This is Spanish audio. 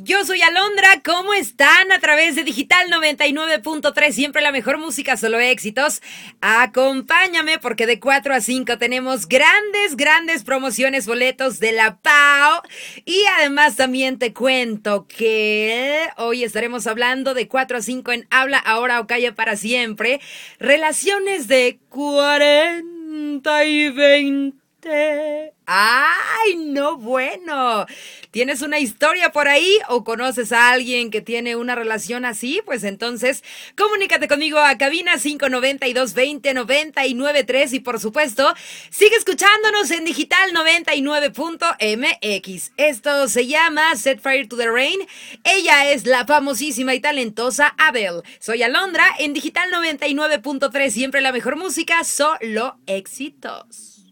Yo soy Alondra, ¿cómo están? A través de Digital 99.3, siempre la mejor música, solo éxitos. Acompáñame porque de 4 a 5 tenemos grandes, grandes promociones, boletos de la PAO. Y además también te cuento que hoy estaremos hablando de 4 a 5 en Habla ahora o calle para siempre. Relaciones de 40 y 20. ¡Ah! no bueno! ¿Tienes una historia por ahí o conoces a alguien que tiene una relación así? Pues entonces, comunícate conmigo a cabina 592 20993 y por supuesto, sigue escuchándonos en digital 99.mx. Esto se llama Set Fire to the Rain. Ella es la famosísima y talentosa Abel. Soy Alondra en digital 99.3, siempre la mejor música, solo éxitos.